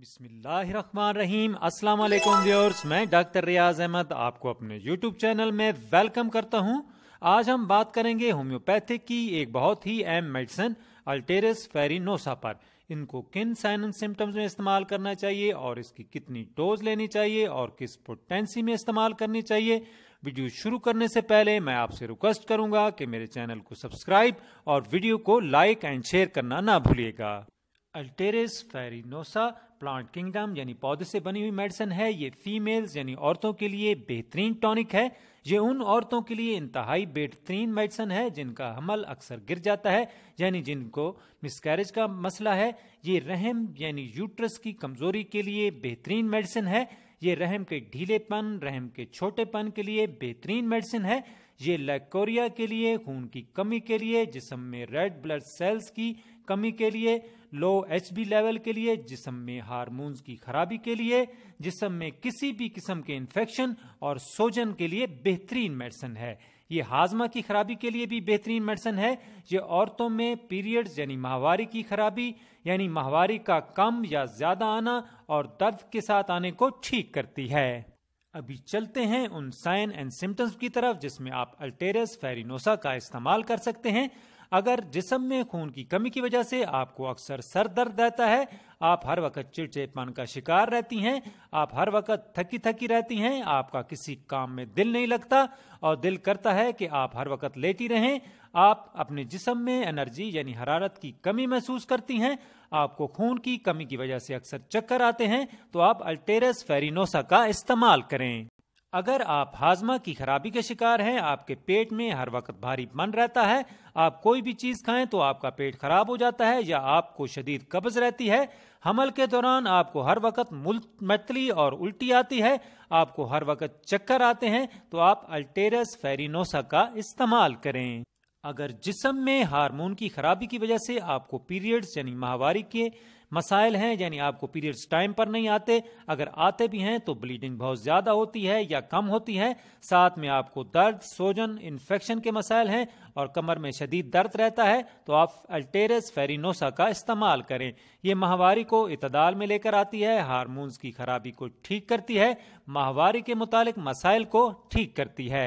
रहीम अस्सलाम वालेकुम व्यूअर्स मैं डॉक्टर रियाज अहमद आपको अपने यूट्यूब चैनल में वेलकम करता हूं आज हम बात करेंगे होम्योपैथिक की एक बहुत ही अहम मेडिसिन अल्टेरस फेरिनोसा पर इनको किन साइन एंड सिम्टम्स में इस्तेमाल करना चाहिए और इसकी कितनी डोज लेनी चाहिए और किस पोटेंसी में इस्तेमाल करनी चाहिए वीडियो शुरू करने से पहले मैं आपसे रिक्वेस्ट करूंगा कि मेरे चैनल को सब्सक्राइब और वीडियो को लाइक एंड शेयर करना ना भूलिएगा अल्टेरस फेरिनोसा प्लांट किंगडम यानी पौधे से बनी हुई मेडिसिन है ये फीमेल्स यानी औरतों के लिए बेहतरीन टॉनिक है ये उन औरतों के लिए इंतहाई बेहतरीन मेडिसिन है जिनका हमल अक्सर गिर जाता है यानी जिनको मिसकैरेज का मसला है ये रहम यानी यूट्रस की कमजोरी के लिए बेहतरीन मेडिसिन है ये रहम के ढीलेपन रहम के छोटेपन के लिए बेहतरीन मेडिसिन है ये लैकोरिया के लिए खून की कमी के लिए जिसम में रेड ब्लड सेल्स की कमी के लिए लो एच लेवल के लिए जिसम में हारमोन्स की खराबी के लिए जिसम में किसी भी किस्म के इन्फेक्शन और सोजन के लिए बेहतरीन मेडिसन है ये हाजमा की खराबी के लिए भी बेहतरीन मेडिसन है ये औरतों में पीरियड्स यानी माहवारी की खराबी यानी माहवारी का कम या ज्यादा आना और दर्द के साथ आने को ठीक करती है अभी चलते हैं उन साइन एंड सिम्टम्स की तरफ जिसमें आप अल्टेरस फेरिनोसा का इस्तेमाल कर सकते हैं अगर जिसम में खून की कमी की वजह से आपको अक्सर सर दर्द रहता है आप हर वक्त चिड़चिड़पन का शिकार रहती हैं आप हर वक्त थकी थकी रहती हैं आपका किसी काम में दिल नहीं लगता और दिल करता है कि आप हर वक्त लेटी रहें आप अपने जिसम में एनर्जी यानी हरारत की कमी महसूस करती हैं आपको खून की कमी की वजह से अक्सर चक्कर आते हैं तो आप अल्टेरस फेरिनोसा का इस्तेमाल करें अगर आप हाजमा की खराबी के शिकार हैं आपके पेट में हर वक्त भारी मन रहता है आप कोई भी चीज़ खाएं तो आपका पेट खराब हो जाता है या आपको शदीद कब्ज रहती है हमल के दौरान आपको हर वक्त मतली और उल्टी आती है आपको हर वक्त चक्कर आते हैं तो आप अल्टेरस फेरिनोसा का इस्तेमाल करें अगर जिसम में हार्मोन की खराबी की वजह से आपको पीरियड्स यानी माहवारी के मसाइल हैं यानी आपको पीरियड्स टाइम पर नहीं आते अगर आते भी हैं तो ब्लीडिंग बहुत ज़्यादा होती है या कम होती है साथ में आपको दर्द सोजन इन्फेक्शन के मसाइल हैं और कमर में शदीद दर्द रहता है तो आप अल्टेरस फेरिनोसा का इस्तेमाल करें ये माहवारी को इतदाल में लेकर आती है हारमोन्स की खराबी को ठीक करती है माहवारी के मुतालिक मसाइल को ठीक करती है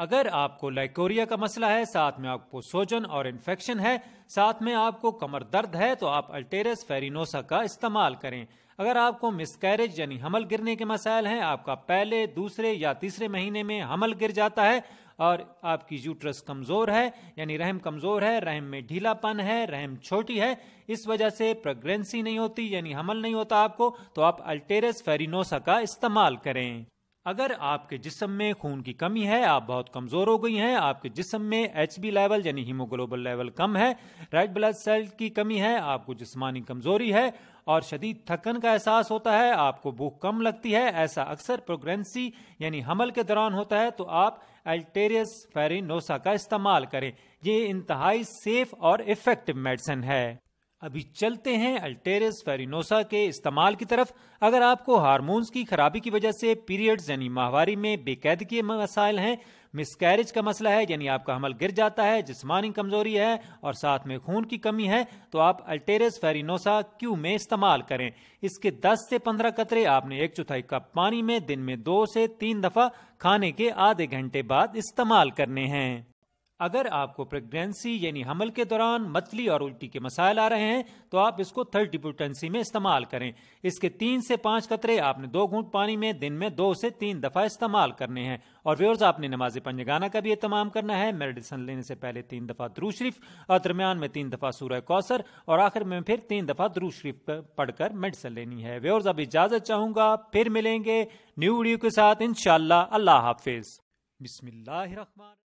अगर आपको लाइकोरिया का मसला है साथ में आपको सोजन और इन्फेक्शन है साथ में आपको कमर दर्द है तो आप अल्टेरस फेरिनोसा का इस्तेमाल करें अगर आपको मिसकैरेज यानी हमल गिरने के मसाइल हैं आपका पहले दूसरे या तीसरे महीने में हमल गिर जाता है और आपकी यूट्रस कमज़ोर है यानी रहम कमज़ोर है रहम में ढीलापन है रहम छोटी है इस वजह से प्रेगनेंसी नहीं होती यानी हमल नहीं होता आपको तो आप अल्टेरस फेरिनोसा का इस्तेमाल करें अगर आपके जिसम में खून की कमी है आप बहुत कमज़ोर हो गई हैं आपके जिसम में एच बी लेवल यानी हीमोग्लोबल लेवल कम है राइट ब्लड सेल की कमी है आपको जिसमानी कमज़ोरी है और शदीद थकन का एहसास होता है आपको भूख कम लगती है ऐसा अक्सर प्रोग्रेंसी यानी हमल के दौरान होता है तो आप एल्टेरियस फेरिनोसा का इस्तेमाल करें ये इंतहाई सेफ और इफ़ेक्टिव मेडिसिन है अभी चलते हैं अल्टेरस फेरिनोसा के इस्तेमाल की तरफ अगर आपको हारमोन्स की खराबी की वजह से पीरियड्स यानी माहवारी में बेकैदगी मसाइल हैं मिसकैरेज का मसला है यानी आपका हमल गिर जाता है जिसमानी कमजोरी है और साथ में खून की कमी है तो आप अल्टेरस फेरिनोसा क्यू में इस्तेमाल करें इसके 10 से 15 कतरे आपने एक चौथाई कप पानी में दिन में दो से तीन दफा खाने के आधे घंटे बाद इस्तेमाल करने हैं अगर आपको प्रेगनेंसी यानी हमल के दौरान मतली और उल्टी के मसाइल आ रहे हैं तो आप इसको थर्ड डिपोटेंसी में इस्तेमाल करें इसके तीन से पांच कतरे आपने दो घूंट पानी में दिन में दो से तीन दफा इस्तेमाल करने हैं और व्यवर्स आपने नमाज पंजगाना का भी एहतमाम करना है मेडिसन लेने से पहले तीन दफा द्रू शरीफ और दरमियान में तीन दफा सूर्य कौसर और आखिर में फिर तीन दफा द्रू शरीफ पढ़कर मेडिसन लेनी है व्यवर्स अब इजाजत चाहूंगा फिर मिलेंगे न्यू वीडियो के साथ इनशाला शाह हाफिज बिस्मिल्लाह